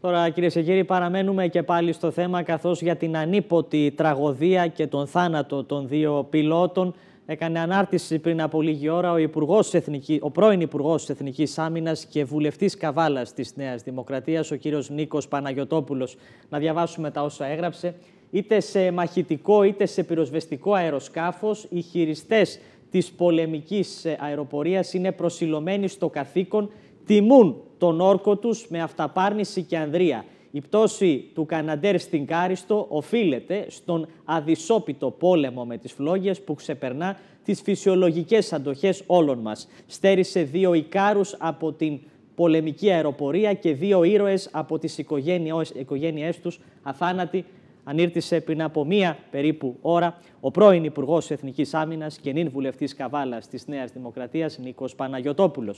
Τώρα κυρίες και κύριοι παραμένουμε και πάλι στο θέμα καθώς για την ανίποτη τραγωδία και τον θάνατο των δύο πιλότων έκανε ανάρτηση πριν από λίγη ώρα ο, Υπουργός Εθνική, ο πρώην Υπουργός Εθνικής και βουλευτής Καβάλας της Νέας Δημοκρατίας, ο κύριος Νίκος Παναγιωτόπουλος Να διαβάσουμε τα όσα έγραψε. Είτε σε μαχητικό είτε σε πυροσβεστικό αεροσκάφος οι χειριστές της πολεμικής αεροπορίας είναι προσιλωμένοι στο καθήκον τιμούν τον όρκο τους με αυταπάρνηση και ανδρεία. Η πτώση του Καναντέρ στην Κάριστο οφείλεται στον αδυσόπιτο πόλεμο με τις φλόγες που ξεπερνά τις φυσιολογικές αντοχές όλων μας. Στέρισε δύο Ικάρους από την πολεμική αεροπορία και δύο ήρωες από τις οικογένειές, του, τους αθάνατοι ανήρτησε πριν από μία περίπου ώρα ο πρώην Υπουργός Εθνικής Άμυνας και νυν βουλευτής Καβάλας της Νέας Δημοκρατίας Νίκος Παναγιοτόπουλος.